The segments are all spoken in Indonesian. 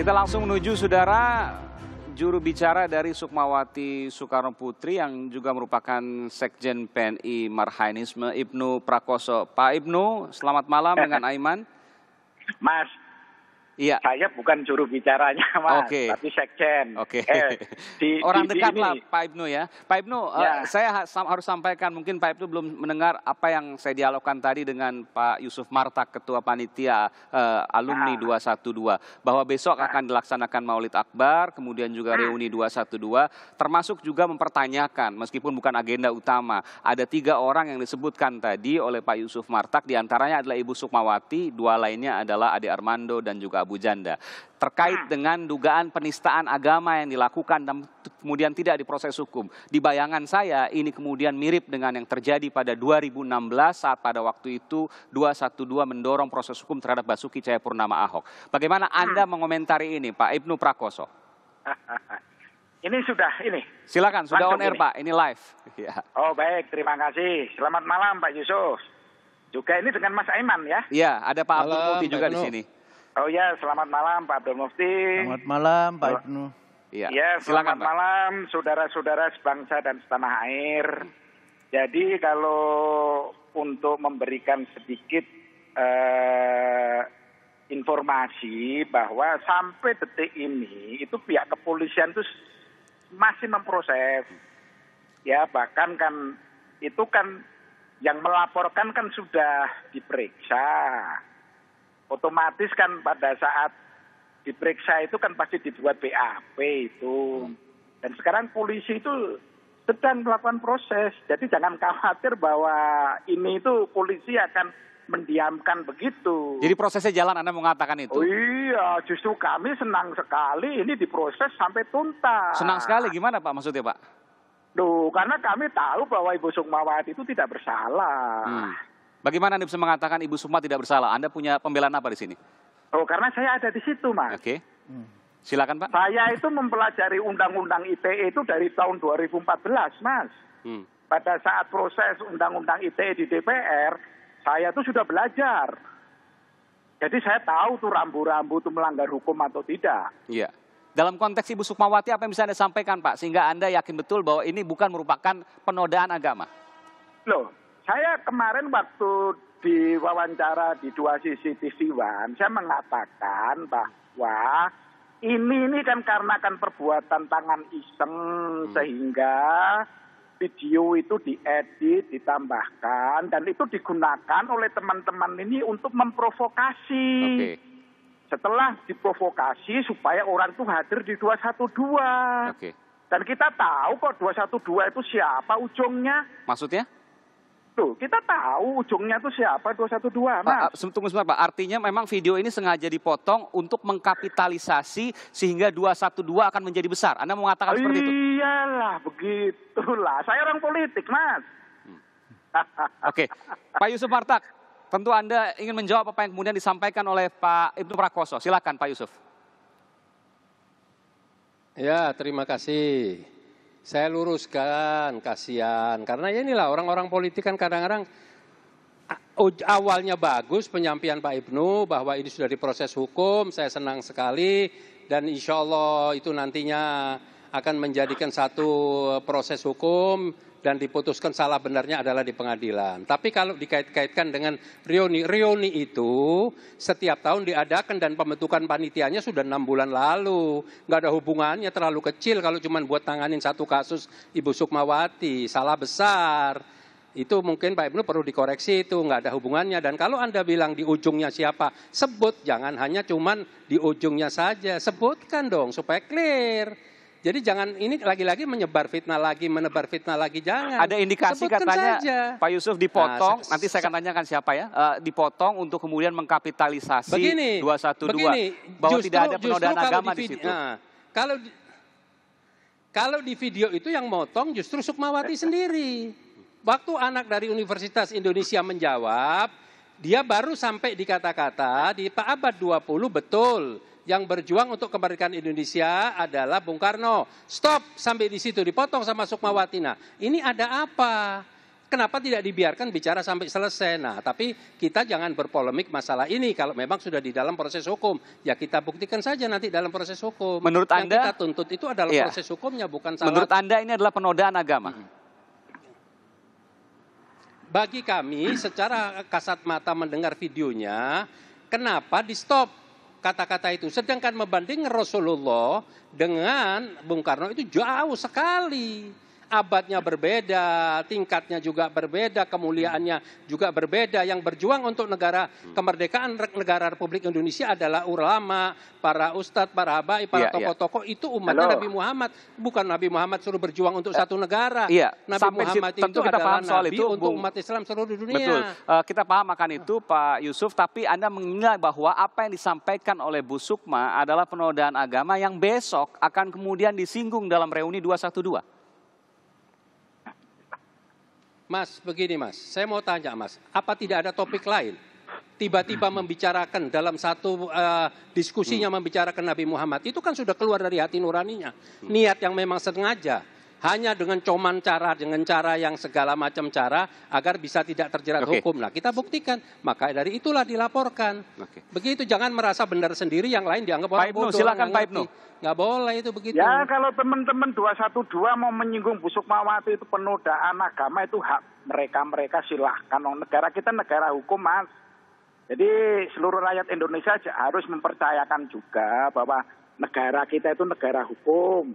Kita langsung menuju saudara juru bicara dari Sukmawati Soekarno Putri yang juga merupakan Sekjen PNI Marhainisme Ibnu Prakoso. Pak Ibnu, selamat malam dengan Aiman. Mas, Iya. Saya bukan juru bicaranya, Mas, okay. tapi sekjen. Oke. Okay. Eh, Orang di, dekat di lah Pak Ibnu ya. Pak Ibnu, eh, ya. Uh, saya ha harus sampaikan mungkin Pak Ibnu belum mendengar apa yang saya dialogkan tadi dengan Pak Yusuf Martak, Ketua Panitia uh, Alumni nah. 212, bahwa besok nah. akan dilaksanakan Maulid Akbar, kemudian juga nah. reuni 212, termasuk juga mempertanyakan, meskipun bukan agenda utama, ada tiga orang yang disebutkan tadi oleh Pak Yusuf Martak, diantaranya adalah Ibu Sukmawati, dua lainnya adalah Ade Armando dan juga Abu Janda terkait hmm. dengan dugaan penistaan agama yang dilakukan dan kemudian tidak diproses hukum. Di bayangan saya ini kemudian mirip dengan yang terjadi pada 2016 saat pada waktu itu 212 mendorong proses hukum terhadap Basuki Cahayapurnama Ahok. Bagaimana hmm. Anda mengomentari ini Pak Ibnu Prakoso? Ini sudah ini. Silakan sudah on air ini. Pak, ini live. Ya. Oh baik, terima kasih. Selamat malam Pak Yusuf. Juga ini dengan Mas Aiman ya? Iya, ada Pak Abdul Muti juga di sini. Oh ya, selamat malam Pak Abdul Mufti. Selamat malam Pak Ibnu. Iya. Ya, selamat Silakan, malam saudara-saudara sebangsa dan setanah air. Jadi kalau untuk memberikan sedikit eh, informasi bahwa sampai detik ini itu pihak kepolisian itu masih memproses. Ya, bahkan kan itu kan yang melaporkan kan sudah diperiksa otomatis kan pada saat diperiksa itu kan pasti dibuat BAP itu. Dan sekarang polisi itu sedang melakukan proses. Jadi jangan khawatir bahwa ini itu polisi akan mendiamkan begitu. Jadi prosesnya jalan Anda mengatakan itu? Oh, iya, justru kami senang sekali ini diproses sampai tuntas. Senang sekali gimana Pak maksudnya Pak? Duh, karena kami tahu bahwa Ibu Sukmawati itu tidak bersalah. Hmm. Bagaimana Anda bisa mengatakan Ibu Suma tidak bersalah? Anda punya pembelaan apa di sini? Oh, karena saya ada di situ, Mas. Oke. Okay. Hmm. Silakan, Pak. Saya itu mempelajari Undang-Undang ITE itu dari tahun 2014, Mas. Hmm. Pada saat proses Undang-Undang ITE di DPR, saya itu sudah belajar. Jadi saya tahu tuh rambu-rambu itu melanggar hukum atau tidak. Iya. Dalam konteks Ibu Sukmawati apa yang bisa Anda sampaikan Pak? Sehingga Anda yakin betul bahwa ini bukan merupakan penodaan agama? Loh, saya kemarin waktu di wawancara di dua sisi TV One, saya mengatakan bahwa ini ini kan karena kan perbuatan tangan iseng hmm. sehingga video itu diedit, ditambahkan dan itu digunakan oleh teman-teman ini untuk memprovokasi. Okay. Setelah diprovokasi supaya orang itu hadir di 212. Okay. Dan kita tahu kok 212 itu siapa ujungnya. Maksudnya? itu. kita tahu ujungnya itu siapa 212. Pak, mas. Ah, tunggu sebentar Pak, artinya memang video ini sengaja dipotong untuk mengkapitalisasi sehingga 212 akan menjadi besar. Anda mau mengatakan seperti itu? Iyalah, begitulah. Saya orang politik, Mas. Hmm. Oke, Pak Yusuf Martak, tentu Anda ingin menjawab apa yang kemudian disampaikan oleh Pak Ibnu Prakoso. Silakan Pak Yusuf. Ya, terima kasih. Saya luruskan, kasihan. Karena ya inilah orang-orang politik kan kadang-kadang awalnya bagus penyampaian Pak Ibnu bahwa ini sudah diproses hukum, saya senang sekali dan insya Allah itu nantinya akan menjadikan satu proses hukum dan diputuskan salah benarnya adalah di pengadilan. Tapi kalau dikait-kaitkan dengan reuni, reuni itu setiap tahun diadakan dan pembentukan panitianya sudah enam bulan lalu. Nggak ada hubungannya terlalu kecil kalau cuma buat tanganin satu kasus Ibu Sukmawati, salah besar. Itu mungkin Pak Ibnu perlu dikoreksi itu, nggak ada hubungannya. Dan kalau Anda bilang di ujungnya siapa, sebut. Jangan hanya cuman di ujungnya saja, sebutkan dong supaya clear. Jadi jangan ini lagi-lagi menyebar fitnah lagi, menebar fitnah lagi jangan. Ada indikasi Sebutkan katanya saja. Pak Yusuf dipotong. Nah, nanti saya akan tanyakan siapa ya? Uh, dipotong untuk kemudian mengkapitalisasi begini, 212 begini, bahwa justru, tidak ada penodaan agama di, di situ. Nah, kalau kalau di video itu yang motong justru Sukmawati sendiri. Waktu anak dari Universitas Indonesia menjawab, dia baru sampai di kata-kata di Pak Abad 20 betul yang berjuang untuk kemerdekaan Indonesia adalah Bung Karno. Stop sampai di situ dipotong sama Sukmawati. Nah, ini ada apa? Kenapa tidak dibiarkan bicara sampai selesai? Nah, tapi kita jangan berpolemik masalah ini. Kalau memang sudah di dalam proses hukum, ya kita buktikan saja nanti dalam proses hukum. Menurut yang Anda, kita tuntut itu adalah iya. proses hukumnya, bukan salah. Menurut Anda ini adalah penodaan agama? Hmm bagi kami secara kasat mata mendengar videonya, kenapa di stop? kata-kata itu. Sedangkan membanding Rasulullah dengan Bung Karno itu jauh sekali abadnya berbeda, tingkatnya juga berbeda, kemuliaannya juga berbeda. Yang berjuang untuk negara hmm. kemerdekaan negara Republik Indonesia adalah ulama, para ustadz, para habaib, para iya, iya. tokoh-tokoh itu umatnya Nabi Muhammad, bukan Nabi Muhammad suruh berjuang untuk eh, satu negara. Iya. Nabi Sampai Muhammad itu tentu kita adalah paham soal nabi itu, untuk umat Islam seluruh dunia. Betul. Uh, kita paham akan itu Pak Yusuf, tapi Anda mengingat bahwa apa yang disampaikan oleh Bu Sukma adalah penodaan agama yang besok akan kemudian disinggung dalam reuni 212. Mas, begini Mas, saya mau tanya Mas, apa tidak ada topik lain? Tiba-tiba hmm. membicarakan dalam satu uh, diskusinya hmm. membicarakan Nabi Muhammad, itu kan sudah keluar dari hati nuraninya. Niat yang memang sengaja hanya dengan coman cara dengan cara yang segala macam cara agar bisa tidak terjerat okay. hukum. lah kita buktikan. Maka dari itulah dilaporkan. Okay. Begitu jangan merasa benar sendiri yang lain dianggap orang Pak silakan Pak Ibnu. Nggak boleh itu begitu. Ya, kalau teman-teman satu dua mau menyinggung busuk mawati itu penodaan agama itu hak mereka-mereka silahkan. Negara kita negara hukum, Mas. Jadi seluruh rakyat Indonesia harus mempercayakan juga bahwa negara kita itu negara hukum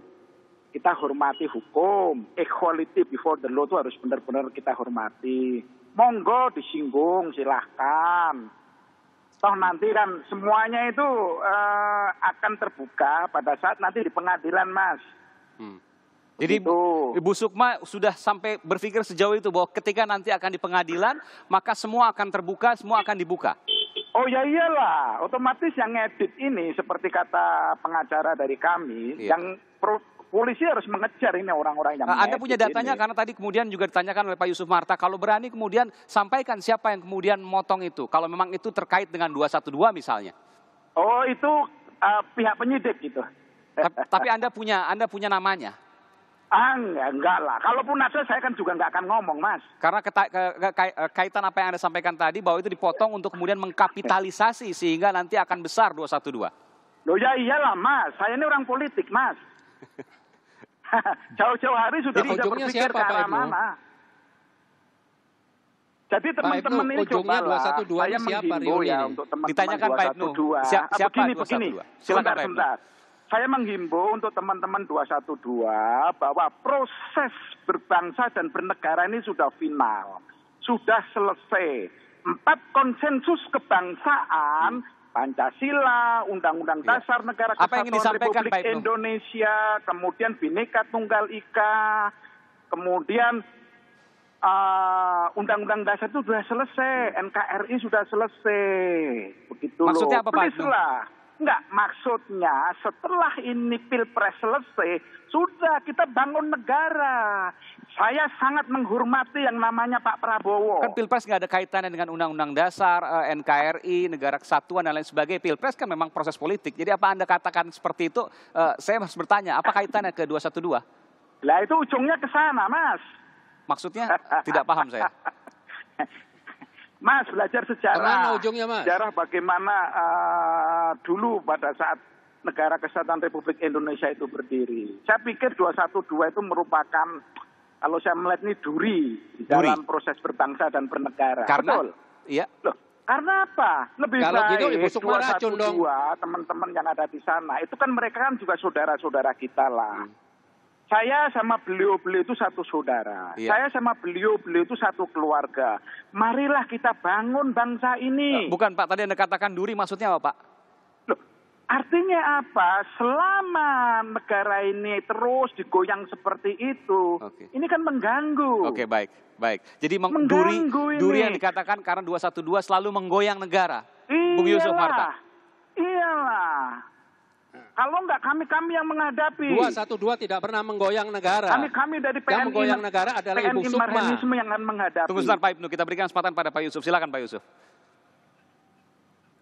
kita hormati hukum, equality before the law itu harus benar-benar kita hormati. Monggo disinggung silahkan. Toh nanti kan semuanya itu uh, akan terbuka pada saat nanti di pengadilan mas. Hmm. Jadi gitu. Ibu Sukma sudah sampai berpikir sejauh itu bahwa ketika nanti akan di pengadilan maka semua akan terbuka, semua akan dibuka. Oh ya iyalah, otomatis yang edit ini seperti kata pengacara dari kami, iya. yang pro polisi harus mengejar ini orang-orang yang. Nah, Anda punya datanya ini. karena tadi kemudian juga ditanyakan oleh Pak Yusuf Marta, kalau berani kemudian sampaikan siapa yang kemudian motong itu, kalau memang itu terkait dengan 212 misalnya. Oh itu uh, pihak penyidik gitu. Tapi, tapi Anda punya Anda punya namanya? Ah, enggak, enggak lah. Kalaupun ada saya kan juga enggak akan ngomong, Mas. Karena keta, ke, ke, eh, kaitan apa yang Anda sampaikan tadi bahwa itu dipotong untuk kemudian mengkapitalisasi sehingga nanti akan besar 212. Loh ya iyalah, Mas. Saya ini orang politik, Mas. Jauh-jauh hari sudah nah, Jadi bisa berpikir siapa, ke arah mana. Jadi teman-teman ini coba lah. saya menghimbau ya ya untuk teman-teman 212. Pak Ibnu. Ah, siapa begini begini. Sebentar sebentar. Saya menghimbau untuk teman-teman 212 bahwa proses berbangsa dan bernegara ini sudah final, sudah selesai. Empat konsensus kebangsaan hmm Pancasila, Undang-Undang ya. Dasar Negara Kesatuan Republik Pak Indonesia, kemudian Bhinneka Tunggal Ika, kemudian undang ah, Undang-Undang Dasar itu sudah selesai, NKRI sudah selesai, begitu Maksudnya loh. apa Pak? Enggak, maksudnya setelah ini pilpres selesai, sudah kita bangun negara. Saya sangat menghormati yang namanya Pak Prabowo. Kan pilpres nggak ada kaitannya dengan Undang-Undang Dasar, eh, NKRI, Negara Kesatuan, dan lain sebagainya. Pilpres kan memang proses politik. Jadi apa Anda katakan seperti itu, eh, saya harus bertanya, apa kaitannya ke 212? Lah itu ujungnya ke sana, Mas. Maksudnya? Tidak paham saya. Mas, belajar sejarah. ujungnya, Mas? Sejarah bagaimana... Uh, dulu pada saat negara kesatuan Republik Indonesia itu berdiri. Saya pikir 212 itu merupakan kalau saya melihat ini duri, duri. dalam proses berbangsa dan bernegara. Karena, Betul. Iya. Loh, karena apa? Lebih Kalau gitu, baik gitu, 212 teman-teman yang ada di sana, itu kan mereka kan juga saudara-saudara kita lah. Hmm. Saya sama beliau-beliau itu satu saudara. Iya. Saya sama beliau-beliau itu satu keluarga. Marilah kita bangun bangsa ini. Bukan Pak, tadi Anda katakan duri maksudnya apa Pak? Artinya apa? Selama negara ini terus digoyang seperti itu, okay. ini kan mengganggu. Oke, baik. Baik. Jadi duri, ini. duri yang dikatakan karena 212 selalu menggoyang negara. Iyalah. Bung Yusuf Marta. Iyalah. Kalau enggak kami-kami yang menghadapi. 212 tidak pernah menggoyang negara. Kami-kami dari PNI. Yang menggoyang negara adalah PNI Ibu Sukma. yang akan menghadapi. Tunggu sebentar Pak Ibnu, kita berikan kesempatan pada Pak Yusuf. Silakan Pak Yusuf.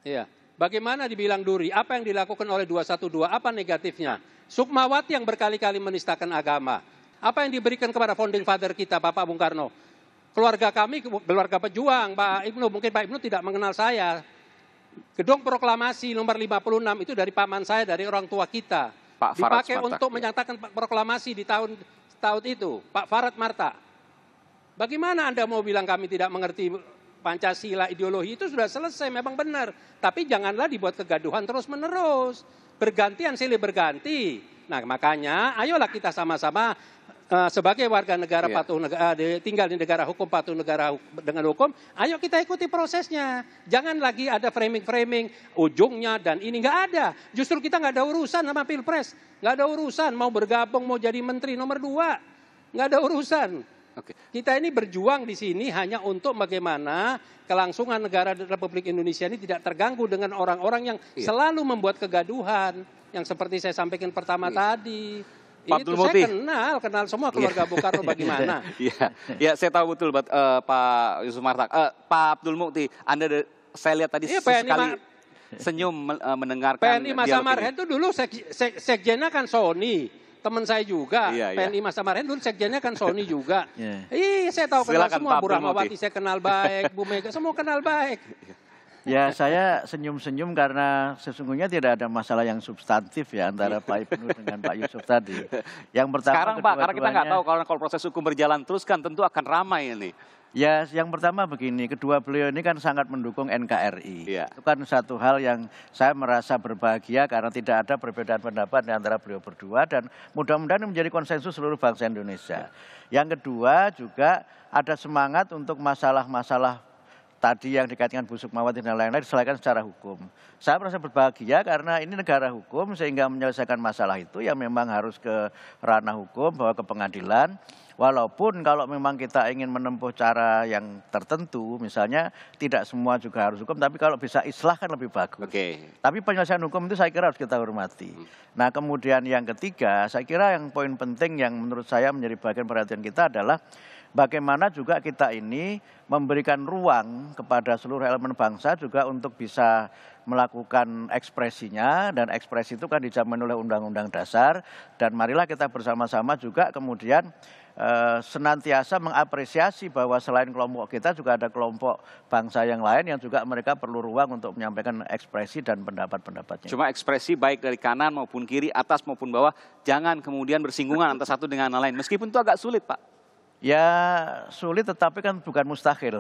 Iya. Bagaimana dibilang duri? Apa yang dilakukan oleh 212? Apa negatifnya? Sukmawati yang berkali-kali menistakan agama. Apa yang diberikan kepada founding father kita, Bapak Bung Karno? Keluarga kami, keluarga pejuang, Pak Ibnu. Mungkin Pak Ibnu tidak mengenal saya. Gedung proklamasi nomor 56 itu dari paman saya, dari orang tua kita. Pak Farad Dipakai Spartak, untuk ya. menyatakan proklamasi di tahun tahun itu. Pak Farad Marta. Bagaimana Anda mau bilang kami tidak mengerti Pancasila, ideologi itu sudah selesai, memang benar. Tapi janganlah dibuat kegaduhan terus-menerus. Bergantian silih berganti. Nah makanya ayolah kita sama-sama uh, sebagai warga negara yeah. patuh negara uh, eh, tinggal di negara hukum patuh negara hukum, dengan hukum ayo kita ikuti prosesnya jangan lagi ada framing framing ujungnya dan ini nggak ada justru kita nggak ada urusan sama pilpres nggak ada urusan mau bergabung mau jadi menteri nomor dua nggak ada urusan Oke. Kita ini berjuang di sini hanya untuk bagaimana kelangsungan negara Republik Indonesia ini tidak terganggu dengan orang-orang yang iya. selalu membuat kegaduhan, yang seperti saya sampaikan pertama iya. tadi. Pak itu Saya kenal, kenal semua iya. keluarga Bung Karno iya. bagaimana. Iya, ya, saya tahu betul buat uh, eh, Pak Yusuf Martak. Uh, Pak Abdul Mukti, Anda de, saya lihat tadi iya, sekali senyum uh, mendengarkan PNI Masa Marhen itu dulu sek, sek, sekjennya kan Sony teman saya juga, iya, PNI iya. Mas Amaren dulu sekjennya kan Sony juga. yeah. Ih, iya. iya, saya tahu kenal Silakan, semua Bu Rahmawati saya kenal baik, Bu Mega semua kenal baik. Iya. Ya saya senyum-senyum karena sesungguhnya tidak ada masalah yang substantif ya antara Pak Ibnu dengan Pak Yusuf tadi. Yang pertama Sekarang Pak, karena kita nggak tahu kalau, kalau proses hukum berjalan terus kan tentu akan ramai ini. Ya, yang pertama begini, kedua beliau ini kan sangat mendukung NKRI. Ya. Itu kan satu hal yang saya merasa berbahagia karena tidak ada perbedaan pendapat di antara beliau berdua dan mudah-mudahan menjadi konsensus seluruh bangsa Indonesia. Ya. Yang kedua juga ada semangat untuk masalah-masalah tadi yang dikaitkan busuk mawati dan lain-lain diselesaikan secara hukum. Saya merasa berbahagia karena ini negara hukum sehingga menyelesaikan masalah itu yang memang harus ke ranah hukum bahwa ke pengadilan. Walaupun kalau memang kita ingin menempuh cara yang tertentu, misalnya tidak semua juga harus hukum, tapi kalau bisa islah kan lebih bagus. Okay. Tapi penyelesaian hukum itu saya kira harus kita hormati. Hmm. Nah kemudian yang ketiga, saya kira yang poin penting yang menurut saya menjadi bagian perhatian kita adalah bagaimana juga kita ini memberikan ruang kepada seluruh elemen bangsa juga untuk bisa melakukan ekspresinya dan ekspresi itu kan dijamin oleh Undang-Undang Dasar dan marilah kita bersama-sama juga kemudian eh, senantiasa mengapresiasi bahwa selain kelompok kita juga ada kelompok bangsa yang lain yang juga mereka perlu ruang untuk menyampaikan ekspresi dan pendapat-pendapatnya. Cuma ekspresi baik dari kanan maupun kiri, atas maupun bawah, jangan kemudian bersinggungan antara satu dengan yang lain. Meskipun itu agak sulit Pak. Ya sulit tetapi kan bukan mustahil.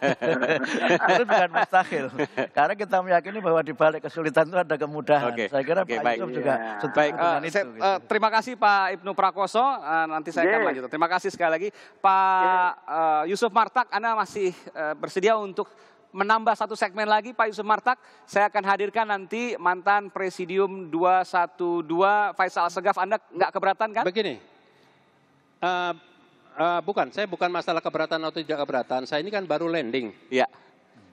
Itu bukan mustahil. Karena kita meyakini bahwa di balik kesulitan itu ada kemudahan. Okay. Saya kira okay, Pak baik. Yusuf juga yeah. Iya. baik. Uh, itu, saya, gitu. uh, terima kasih Pak Ibnu Prakoso. Uh, nanti saya yeah. akan lanjut. Terima kasih sekali lagi Pak uh, Yusuf Martak. Anda masih uh, bersedia untuk menambah satu segmen lagi Pak Yusuf Martak. Saya akan hadirkan nanti mantan Presidium 212 Faisal Segaf. Anda nggak keberatan kan? Begini, uh, Uh, bukan, saya bukan masalah keberatan atau tidak keberatan. Saya ini kan baru landing. Iya.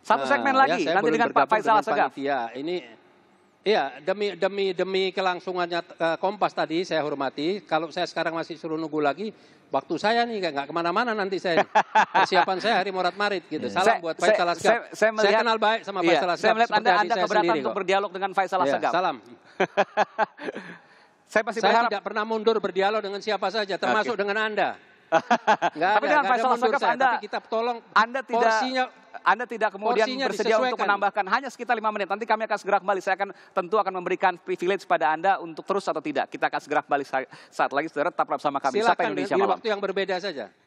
Satu eh, segmen ya, lagi ya, nanti dengan Pak Faisal Segaf. Iya, ini Iya, demi demi demi kelangsungannya uh, Kompas tadi saya hormati. Kalau saya sekarang masih suruh nunggu lagi, waktu saya nih nggak kemana-mana nanti saya. Persiapan saya hari Morat Marit gitu. Iya. Salam saya, buat Faisal Asgab. Saya, saya, melihat, saya kenal baik sama iya. Faisal Asgab. Saya melihat Anda, anda keberatan untuk berdialog dengan Faisal Asgab. Iya, salam. saya pasti saya tidak pernah mundur berdialog dengan siapa saja, termasuk okay. dengan Anda. Enggak tapi dengan Faisal Asakaf Anda kita tolong Anda tidak porsinya, Anda tidak kemudian bersedia untuk menambahkan hanya sekitar lima menit. Nanti kami akan segera kembali. Saya akan tentu akan memberikan privilege pada Anda untuk terus atau tidak. Kita akan segera kembali saat, lagi saudara tetap bersama kami. Silakan, Sapa Indonesia malam. waktu yang berbeda saja.